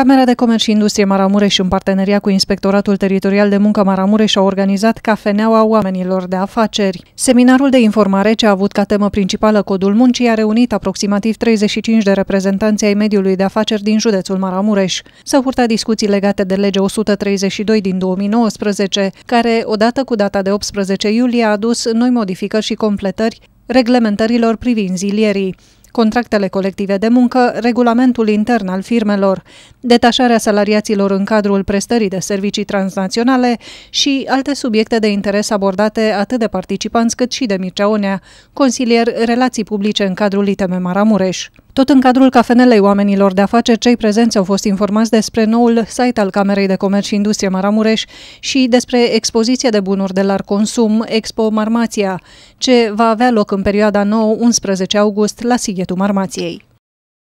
Camera de Comerț și Industrie Maramureș, în parteneria cu Inspectoratul Teritorial de Muncă Maramureș, a organizat Cafeneaua Oamenilor de Afaceri. Seminarul de informare, ce a avut ca temă principală Codul Muncii, a reunit aproximativ 35 de reprezentanți ai mediului de afaceri din județul Maramureș. S-au purtat discuții legate de lege 132 din 2019, care, odată cu data de 18 iulie, a adus noi modificări și completări reglementărilor privind zilierii contractele colective de muncă, regulamentul intern al firmelor, detașarea salariaților în cadrul prestării de servicii transnaționale și alte subiecte de interes abordate atât de participanți cât și de Mircea Onea, consilier relații publice în cadrul ITM Maramureș. Tot în cadrul cafenelei oamenilor de afaceri, cei prezenți au fost informați despre noul site al Camerei de Comerț și Industrie Maramureș și despre expoziția de bunuri de la consum Expo Marmația, ce va avea loc în perioada 9-11 august la Sighetul Marmației.